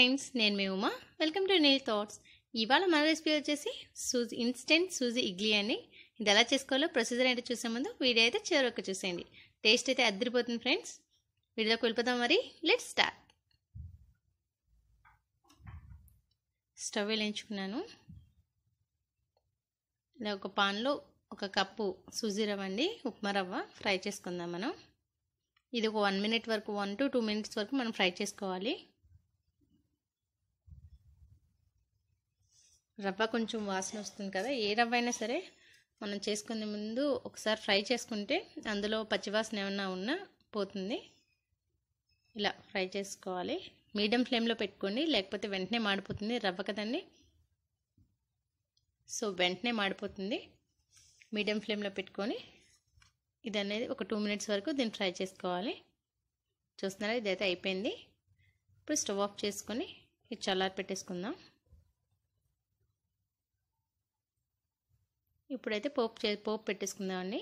friends నేను మీ Uma welcome to Neel thoughts ఇవాళ మన రెసిపీ వచ్చేసి సూజీ ఇన్స్టెంట్ సూజీ ఇడ్లీ అని ఇది ఎలా చేసుకోవాలో ప్రొసీజర్ అయితే చూసే ముందు వీడియో అయితే చివరికి చూసేయండి టేస్ట్ అయితే అద్దరిపోతుంది ఫ్రెండ్స్ వీడియోలోకి వెళ్ళిపోతాం మరి లెట్ స్టార్ట్ స్టవ్ వేయించుకున్నాను ఇలా ఒక పాన్లో ఒక కప్పు సూజీ రవ్వ అండి ఉప్మా రవ్వ ఫ్రై చేసుకుందాం మనం ఇది ఒక వన్ మినిట్ వరకు వన్ టు టూ మినిట్స్ వరకు మనం ఫ్రై చేసుకోవాలి రవ్వ కొంచెం వాసన వస్తుంది కదా ఏ రవ్వ అయినా సరే మనం చేసుకునే ముందు ఒకసారి ఫ్రై చేసుకుంటే అందులో పచ్చివాసన ఏమన్నా ఉన్నా పోతుంది ఇలా ఫ్రై చేసుకోవాలి మీడియం ఫ్లేమ్లో పెట్టుకోండి లేకపోతే వెంటనే మాడిపోతుంది రవ్వ కదండి సో వెంటనే మాడిపోతుంది మీడియం ఫ్లేమ్లో పెట్టుకొని ఇది అనేది ఒక టూ మినిట్స్ వరకు దీన్ని ఫ్రై చేసుకోవాలి చూస్తున్నారా ఇదైతే అయిపోయింది ఇప్పుడు స్టవ్ ఆఫ్ చేసుకొని ఇది చల్లారి పెట్టేసుకుందాం ఇప్పుడైతే పోపు చే పోపు పెట్టేసుకుందామండి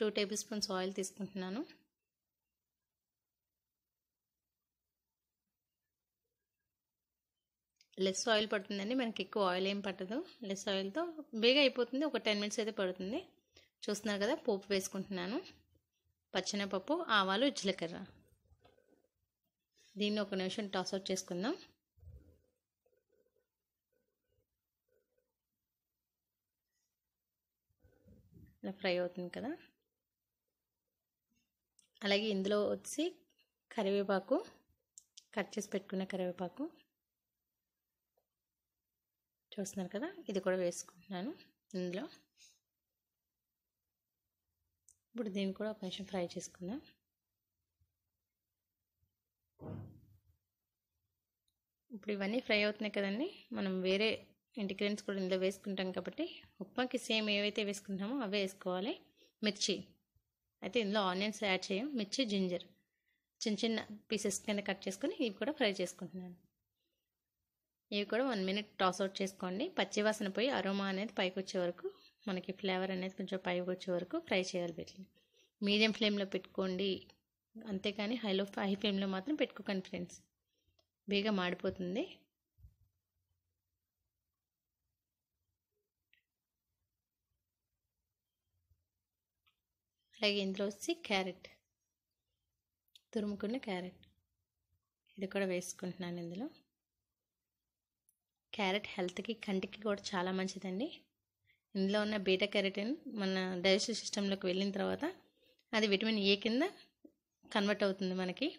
టూ టేబుల్ స్పూన్స్ ఆయిల్ తీసుకుంటున్నాను లెస్ ఆయిల్ పడుతుందండి మనకి ఎక్కువ ఆయిల్ ఏం పట్టదు లెస్ ఆయిల్తో బేగా అయిపోతుంది ఒక టెన్ మినిట్స్ అయితే పడుతుంది చూస్తున్నారు కదా పోపు వేసుకుంటున్నాను పచ్చనపప్పు ఆవాలు జీలకర్ర దీన్ని ఒక నిమిషం టాస్ చేసుకుందాం ఇలా ఫ్రై అవుతుంది కదా అలాగే ఇందులో వచ్చి కరివేపాకు కట్ చేసి పెట్టుకున్న కరివేపాకు చూస్తున్నారు కదా ఇది కూడా వేసుకుంటున్నాను ఇందులో ఇప్పుడు దీన్ని కూడా ఒక నిమిషం ఫ్రై చేసుకుందాం ఇప్పుడు ఇవన్నీ ఫ్రై అవుతున్నాయి కదండి మనం వేరే ఇంటిగ్రెంట్స్ కూడా ఇందులో వేసుకుంటాం కాబట్టి ఉప్మాకి సేమ్ ఏవైతే వేసుకుంటామో అవే వేసుకోవాలి మిర్చి అయితే ఇందులో ఆనియన్స్ యాడ్ చేయం మిర్చి జింజర్ చిన్న చిన్న పీసెస్ కింద కట్ చేసుకుని ఇవి కూడా ఫ్రై చేసుకుంటున్నాను ఇవి కూడా వన్ మినిట్ టాస్ అవుట్ చేసుకోండి పచ్చివాసన పోయి అరోమా అనేది పైకి వచ్చే వరకు మనకి ఫ్లేవర్ అనేది కొంచెం పైకి వచ్చే వరకు ఫ్రై చేయాలి వీటిని మీడియం ఫ్లేమ్లో పెట్టుకోండి అంతేకాని హైలో హై ఫ్లేమ్లో మాత్రం పెట్టుకోకండి ఫ్రెండ్స్ బేగా మాడిపోతుంది అలాగే ఇందులో వచ్చి క్యారెట్ తురుముకున్న క్యారెట్ ఇది కూడా వేసుకుంటున్నాను ఇందులో క్యారెట్ హెల్త్కి కంటికి కూడా చాలా మంచిదండి ఇందులో ఉన్న బీటా క్యారెటిన్ మన డైజెస్టివ్ సిస్టంలోకి వెళ్ళిన తర్వాత అది విటమిన్ ఏ కింద కన్వర్ట్ అవుతుంది మనకి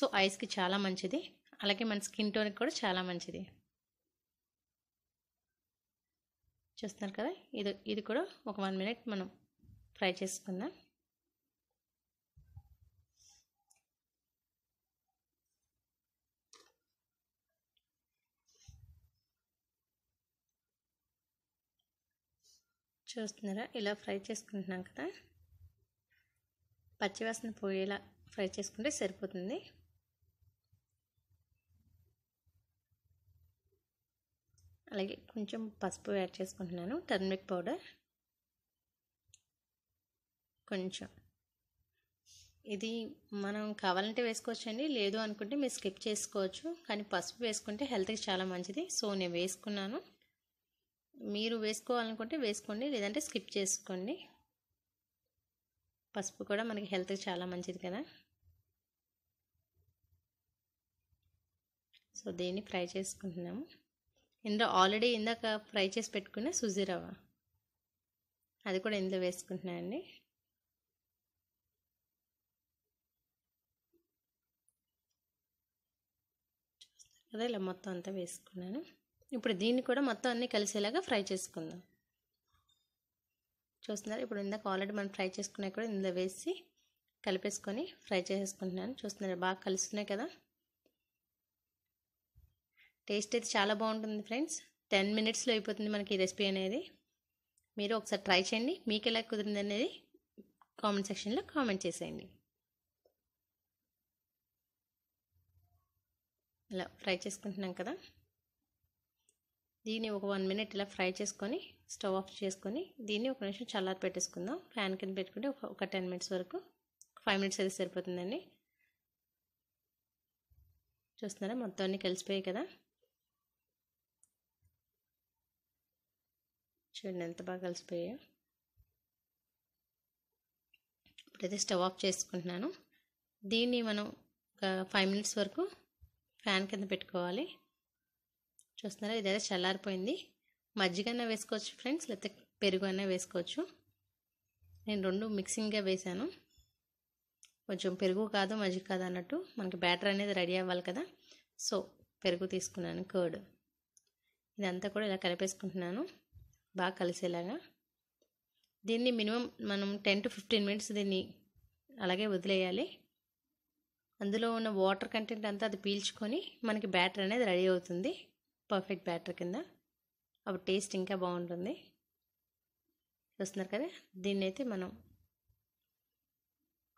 సో ఐస్కి చాలా మంచిది అలాగే మన స్కిన్ టోన్కి కూడా చాలా మంచిది చూస్తున్నారు కదా ఇది ఇది కూడా ఒక వన్ మినిట్ మనం ఫ్రై చేసుకుందాం చూస్తున్నారా ఇలా ఫ్రై చేసుకుంటున్నాం కదా పచ్చివాసన పోయేలా ఫ్రై చేసుకుంటే సరిపోతుంది అలాగే కొంచెం పసుపు యాడ్ చేసుకుంటున్నాను టర్మరిక్ పౌడర్ కొంచెం ఇది మనం కావాలంటే వేసుకోవచ్చండి లేదు అనుకుంటే మీరు స్కిప్ చేసుకోవచ్చు కానీ పసుపు వేసుకుంటే హెల్త్కి చాలా మంచిది సో నేను వేసుకున్నాను మీరు వేసుకోవాలనుకుంటే వేసుకోండి లేదంటే స్కిప్ చేసుకోండి పసుపు కూడా మనకి హెల్త్కి చాలా మంచిది కదా సో దీన్ని ఫ్రై చేసుకుంటున్నాము ఇందులో ఆల్రెడీ ఇందాక ఫ్రై చేసి పెట్టుకున్న సుజీ రవ్వ అది కూడా ఇందులో వేసుకుంటున్నాను అండి కదా ఇలా మొత్తం అంతా వేసుకున్నాను ఇప్పుడు దీన్ని కూడా మొత్తం అన్ని కలిసేలాగా ఫ్రై చేసుకుందాం చూస్తున్నారు ఇప్పుడు ఇందాక ఆల్రెడీ మనం ఫ్రై చేసుకున్నా కూడా ఇందులో వేసి కలిపేసుకొని ఫ్రై చేసేసుకుంటున్నాను చూస్తున్నారు బాగా కలుస్తున్నాయి కదా టేస్ట్ అయితే చాలా బాగుంటుంది ఫ్రెండ్స్ టెన్ మినిట్స్లో అయిపోతుంది మనకి ఈ రెసిపీ అనేది మీరు ఒకసారి ట్రై చేయండి మీకు ఎలా కుదిరింది అనేది కామెంట్ సెక్షన్లో కామెంట్ చేసేయండి ఇలా ఫ్రై చేసుకుంటున్నాం కదా దీన్ని ఒక వన్ మినిట్ ఇలా ఫ్రై చేసుకొని స్టవ్ ఆఫ్ చేసుకొని దీన్ని ఒక నిమిషం చల్లారి పెట్టేసుకుందాం ఫ్యాన్ కింద పెట్టుకుంటే ఒక టెన్ మినిట్స్ వరకు ఫైవ్ మినిట్స్ అయితే సరిపోతుందండి చూస్తున్నారా మొత్తం అన్నీ కలిసిపోయాయి కదా చూడండి ఎంత బాగా కలిసిపోయాయో ఇప్పుడైతే స్టవ్ ఆఫ్ చేసుకుంటున్నాను దీన్ని మనం ఒక ఫైవ్ మినిట్స్ వరకు ఫ్యాన్ కింద పెట్టుకోవాలి చూస్తున్నారా ఇదైతే చల్లారిపోయింది మజ్జిగన్న వేసుకోవచ్చు ఫ్రెండ్స్ లేకపోతే పెరుగు అన్న వేసుకోవచ్చు నేను రెండు మిక్సింగ్గా వేశాను కొంచెం పెరుగు కాదు మజ్జిగ కాదు అన్నట్టు మనకి బ్యాటర్ అనేది రెడీ అవ్వాలి కదా సో పెరుగు తీసుకున్నాను కర్డ్ ఇదంతా కూడా ఇలా కలిపేసుకుంటున్నాను బాగా కలిసేలాగా దీన్ని మినిమం మనం టెన్ టు ఫిఫ్టీన్ మినిట్స్ దీన్ని అలాగే వదిలేయాలి అందులో ఉన్న వాటర్ కంటెంట్ అంతా అది పీల్చుకొని మనకి బ్యాటర్ అనేది రెడీ అవుతుంది పర్ఫెక్ట్ బ్యాటర్ కింద అప్పుడు టేస్ట్ ఇంకా బాగుంటుంది చూస్తున్నారు కదా దీన్ని అయితే మనం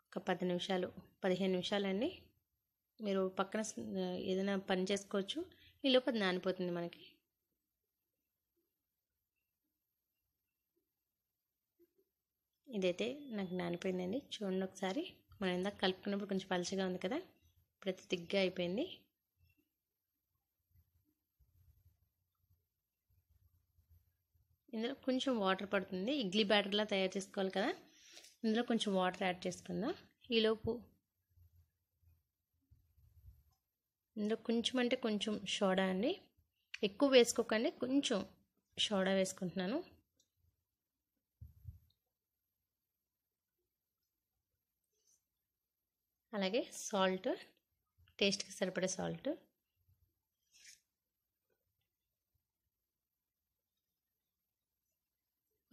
ఒక పది నిమిషాలు పదిహేను నిమిషాలన్నీ మీరు పక్కన ఏదైనా పని చేసుకోవచ్చు ఈ లోపల నానిపోతుంది మనకి ఇదైతే నాకు నానిపోయిందండి చూడండి ఒకసారి మనం ఇందాక కలుపుకున్నప్పుడు కొంచెం పలుచగా ఉంది కదా ఇప్పుడైతే దిగ్గా అయిపోయింది ఇందులో కొంచెం వాటర్ పడుతుంది ఇడ్లీ బ్యాటర్లా తయారు చేసుకోవాలి కదా ఇందులో కొంచెం వాటర్ యాడ్ చేసుకుందాం ఈలోపు ఇందులో కొంచెం అంటే కొంచెం సోడా అండి ఎక్కువ వేసుకోకండి కొంచెం సోడా వేసుకుంటున్నాను అలాగే సాల్ట్ టేస్ట్కి సరిపడే సాల్ట్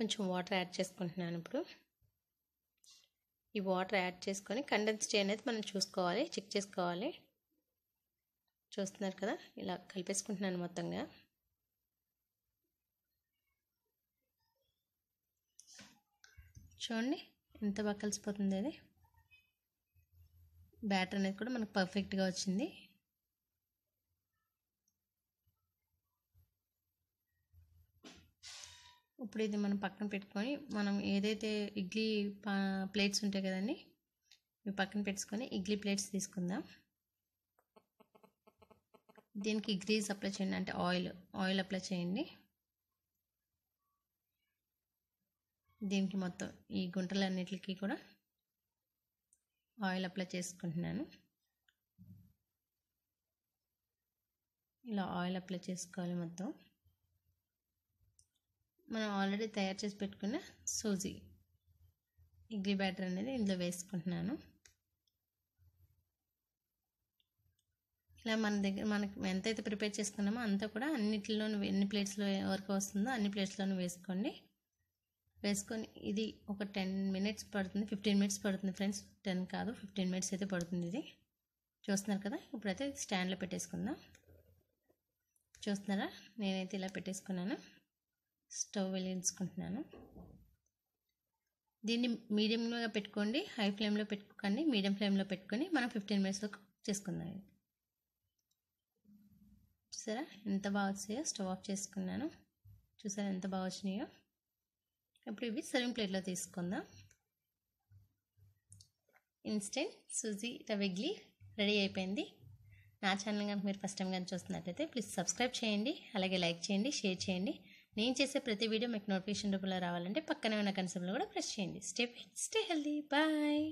కొంచెం వాటర్ యాడ్ చేసుకుంటున్నాను ఇప్పుడు ఈ వాటర్ యాడ్ చేసుకొని కండెన్స్ టీ అనేది మనం చూసుకోవాలి చెక్ చేసుకోవాలి చూస్తున్నారు కదా ఇలా కలిపేసుకుంటున్నాను మొత్తంగా చూడండి ఎంత బాగా కలిసిపోతుంది అది బ్యాటర్ అనేది కూడా మనకు పర్ఫెక్ట్గా వచ్చింది ఇప్పుడు ఇది మనం పక్కన పెట్టుకొని మనం ఏదైతే ఇడ్లీ ప్లేట్స్ ఉంటాయి కదండి ఇవి పక్కన పెట్టుకొని ఇడ్లీ ప్లేట్స్ తీసుకుందాం దీనికి గ్రీజ్ అప్లై చేయండి అంటే ఆయిల్ ఆయిల్ అప్లై చేయండి దీనికి మొత్తం ఈ గుంటలన్నిటికీ కూడా ఆయిల్ అప్లై చేసుకుంటున్నాను ఇలా ఆయిల్ అప్లై చేసుకోవాలి మొత్తం మనం ఆల్రెడీ తయారు చేసి పెట్టుకున్న సూజీ ఇడ్లీ బ్యాటర్ అనేది ఇందులో వేసుకుంటున్నాను ఇలా మన దగ్గర మనకి ఎంతైతే ప్రిపేర్ చేసుకున్నామో అంతా కూడా అన్నిటిలోనూ ఎన్ని ప్లేట్స్లో వరకు వస్తుందో అన్ని ప్లేట్స్లోనూ వేసుకోండి వేసుకొని ఇది ఒక టెన్ మినిట్స్ పడుతుంది ఫిఫ్టీన్ మినిట్స్ పడుతుంది ఫ్రెండ్స్ టెన్ కాదు ఫిఫ్టీన్ మినిట్స్ అయితే పడుతుంది ఇది చూస్తున్నారు కదా ఇప్పుడైతే స్టాండ్లో పెట్టేసుకుందాం చూస్తున్నారా నేనైతే ఇలా పెట్టేసుకున్నాను స్టవ్ వెలిగించుకుంటున్నాను దీన్ని మీడియంగా పెట్టుకోండి హై ఫ్లేమ్లో పెట్టుకోకండి మీడియం ఫ్లేమ్లో పెట్టుకొని మనం ఫిఫ్టీన్ మినిట్స్లో కుక్ చేసుకుందాం చూసారా ఎంత బాగా వచ్చాయో స్టవ్ ఆఫ్ చేసుకున్నాను చూసారా ఎంత బాగా వచ్చినాయో ఇప్పుడు ఇవి సర్వింగ్ ప్లేట్లో తీసుకుందాం ఇన్స్టెంట్ సూజీ రవెగ్లీ రెడీ అయిపోయింది నా ఛానల్ కనుక మీరు ఫస్ట్ టైం కానీ చూస్తున్నట్లయితే ప్లీజ్ సబ్స్క్రైబ్ చేయండి అలాగే లైక్ చేయండి షేర్ చేయండి నేను చేసే ప్రతి వీడియో మీకు నోటిఫికేషన్ రూపంలో రావాలంటే పక్కనే ఉన్న కన్సెప్ట్లో కూడా ప్రెస్ చేయండి స్టే స్టే హెల్దీ బాయ్